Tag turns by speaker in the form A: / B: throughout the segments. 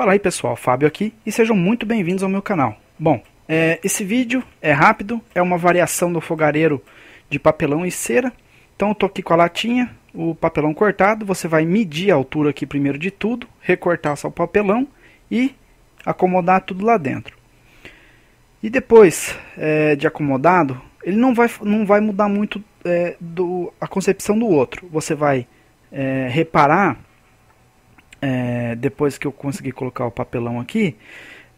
A: Fala aí pessoal, Fábio aqui e sejam muito bem-vindos ao meu canal. Bom, é, esse vídeo é rápido, é uma variação do fogareiro de papelão e cera. Então eu estou aqui com a latinha, o papelão cortado, você vai medir a altura aqui primeiro de tudo, recortar só o papelão e acomodar tudo lá dentro. E depois é, de acomodado, ele não vai, não vai mudar muito é, do, a concepção do outro. Você vai é, reparar é, depois que eu conseguir colocar o papelão aqui,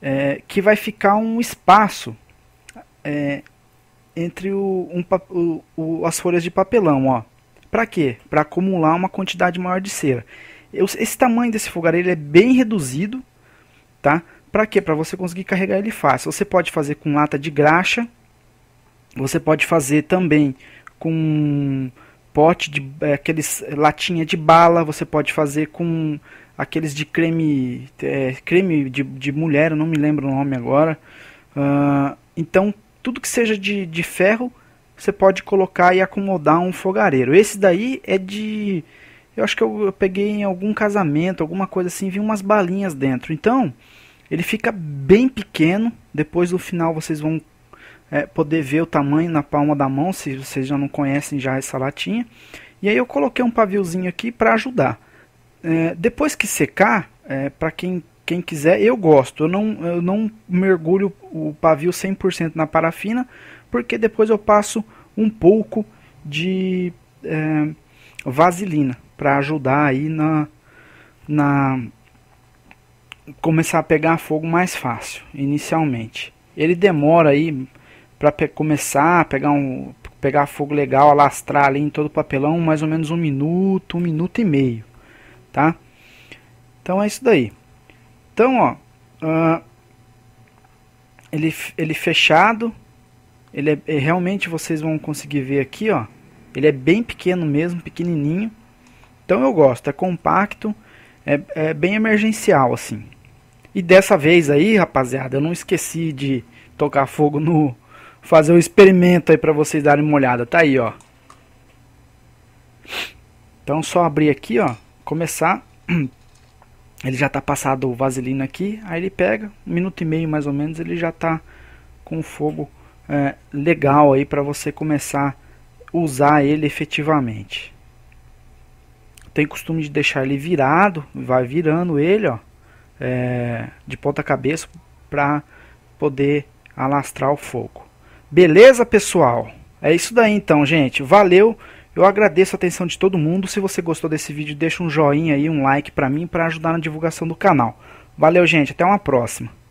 A: é, que vai ficar um espaço é, entre o, um, o, o, as folhas de papelão, ó. Para quê? Para acumular uma quantidade maior de cera. Eu, esse tamanho desse fogareiro é bem reduzido, tá? Para quê? Para você conseguir carregar ele fácil. Você pode fazer com lata de graxa, você pode fazer também com pote de é, aqueles é, latinha de bala, você pode fazer com aqueles de creme é, creme de, de mulher, não me lembro o nome agora. Uh, então, tudo que seja de, de ferro, você pode colocar e acomodar um fogareiro. Esse daí é de. Eu acho que eu, eu peguei em algum casamento, alguma coisa assim, vi umas balinhas dentro. Então, ele fica bem pequeno. Depois no final vocês vão é, poder ver o tamanho na palma da mão, se vocês já não conhecem já essa latinha. E aí eu coloquei um paviozinho aqui para ajudar. É, depois que secar, é, para quem, quem quiser, eu gosto. Eu não, eu não mergulho o pavio 100% na parafina, porque depois eu passo um pouco de é, vaselina para ajudar aí na, na começar a pegar fogo mais fácil inicialmente. Ele demora aí para começar a pegar um pegar fogo legal, alastrar ali em todo o papelão, mais ou menos um minuto, um minuto e meio tá? Então é isso daí. Então, ó, uh, ele, ele fechado, ele é, é, realmente vocês vão conseguir ver aqui, ó. Ele é bem pequeno mesmo, pequenininho. Então eu gosto, é compacto, é, é bem emergencial assim. E dessa vez aí, rapaziada, eu não esqueci de tocar fogo no... Fazer o um experimento aí pra vocês darem uma olhada. Tá aí, ó. Então só abrir aqui, ó começar. Ele já está passado o vaselina aqui, aí ele pega, um minuto e meio mais ou menos, ele já está com fogo é, legal aí para você começar a usar ele efetivamente. Tem costume de deixar ele virado, vai virando ele, ó, é, de ponta cabeça para poder alastrar o fogo. Beleza, pessoal? É isso daí então, gente. Valeu! Eu agradeço a atenção de todo mundo. Se você gostou desse vídeo, deixa um joinha e um like para mim para ajudar na divulgação do canal. Valeu, gente, até uma próxima.